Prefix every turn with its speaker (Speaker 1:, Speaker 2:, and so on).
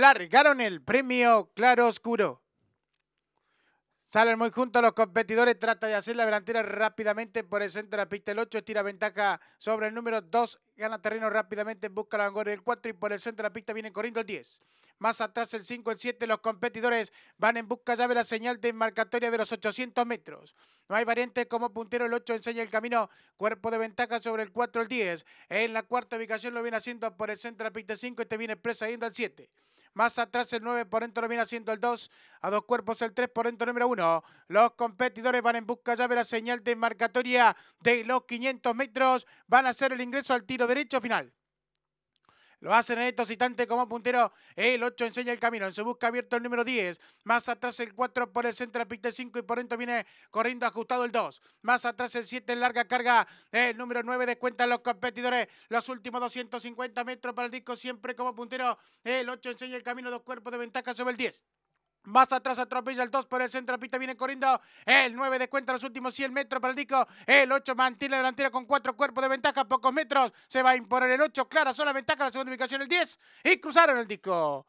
Speaker 1: largaron el premio Claro Oscuro. Salen muy juntos los competidores, trata de hacer la delantera rápidamente por el centro de la pista. El 8 estira ventaja sobre el número 2, gana terreno rápidamente, busca la vanguardia del 4 y por el centro de la pista viene corriendo el 10. Más atrás el 5, el 7, los competidores van en busca ya de la señal de marcatoria de los 800 metros. No hay variantes como puntero, el 8 enseña el camino, cuerpo de ventaja sobre el 4, el 10. En la cuarta ubicación lo viene haciendo por el centro de la pista 5, este viene presa yendo al 7. Más atrás el 9 por dentro viene haciendo el 2. A dos cuerpos el 3 por dentro número 1. Los competidores van en busca ya de la señal de marcatoria de los 500 metros. Van a hacer el ingreso al tiro derecho final. Lo hacen en estos instantes como puntero. El 8 enseña el camino. En su busca abierto el número 10. Más atrás el 4 por el centro pista el 5 y por dentro viene corriendo ajustado el 2. Más atrás el 7 en larga carga. El número 9 descuentan los competidores. Los últimos 250 metros para el disco siempre como puntero. El 8 enseña el camino. Dos cuerpos de ventaja sobre el 10. Más atrás atropella el 2 por el centro, pista viene corriendo. El 9 de cuenta los últimos 100 metros para el Dico. El 8 mantiene la delantera con 4 cuerpos de ventaja, pocos metros. Se va a imponer el 8, clara, sola ventaja, la segunda ubicación el 10. Y cruzaron el Dico.